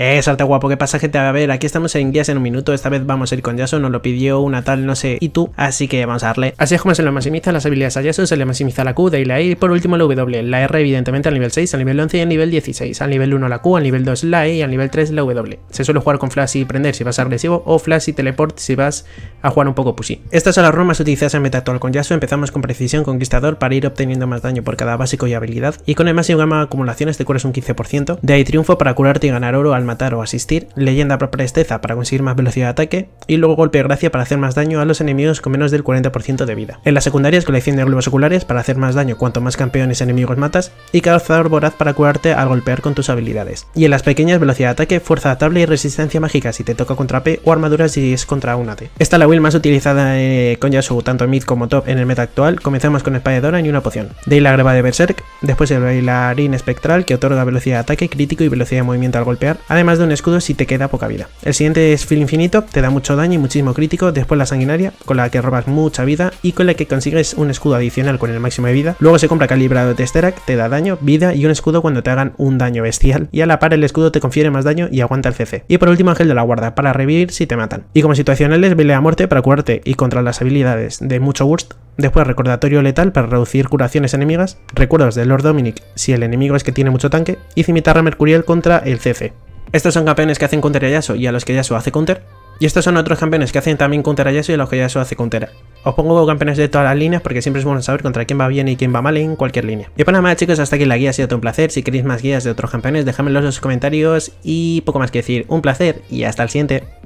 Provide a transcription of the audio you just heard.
Eh, salta guapo, ¿qué pasa gente? A ver, aquí estamos en guías en un minuto, esta vez vamos a ir con Yasuo, nos lo pidió una tal, no sé, y tú, así que vamos a darle. Así es como se le maximiza las habilidades a Yasuo, se le maximiza la Q, de y la E y por último la W, la R evidentemente al nivel 6, al nivel 11 y al nivel 16, al nivel 1 la Q, al nivel 2 la E y al nivel 3 la W. Se suele jugar con Flash y prender si vas agresivo, o Flash y teleport si vas a jugar un poco pushy. Estas son las más utilizadas en meta actual con Yasuo, empezamos con precisión conquistador para ir obteniendo más daño por cada básico y habilidad, y con el máximo gama de acumulaciones te curas un 15%, de ahí triunfo para curarte y ganar oro al matar o asistir, leyenda para presteza para conseguir más velocidad de ataque, y luego golpe de gracia para hacer más daño a los enemigos con menos del 40% de vida. En las secundarias colección de globos oculares para hacer más daño cuanto más campeones enemigos matas, y calzador voraz para curarte al golpear con tus habilidades. Y en las pequeñas velocidad de ataque, fuerza atable y resistencia mágica si te toca contra P o armadura si es contra una T. Esta la will más utilizada eh, con Yasuo tanto mid como top en el meta actual, comenzamos con espalladora y una poción. De la greba de Berserk, después el bailarín espectral que otorga velocidad de ataque, crítico y velocidad de movimiento al golpear, además de un escudo si te queda poca vida. El siguiente es Filo Infinito, te da mucho daño y muchísimo crítico, después la sanguinaria, con la que robas mucha vida y con la que consigues un escudo adicional con el máximo de vida. Luego se compra calibrado de Sterak, te da daño, vida y un escudo cuando te hagan un daño bestial. Y a la par el escudo te confiere más daño y aguanta el CC. Y por último Ángel de la Guarda, para revivir si te matan. Y como situacionales, vele a muerte para curarte y contra las habilidades de mucho burst. Después recordatorio letal para reducir curaciones enemigas, recuerdos de Lord Dominic si el enemigo es que tiene mucho tanque y cimitarra mercurial contra el CC. Estos son campeones que hacen counter a Yasuo y a los que Yasuo hace counter. Y estos son otros campeones que hacen también counter a Yasuo y a los que Yasuo hace counter. Os pongo campeones de todas las líneas porque siempre es bueno saber contra quién va bien y quién va mal en cualquier línea. Y para pues nada más chicos, hasta aquí la guía ha sido todo un placer. Si queréis más guías de otros campeones, déjamelos en los comentarios y poco más que decir. Un placer y hasta el siguiente.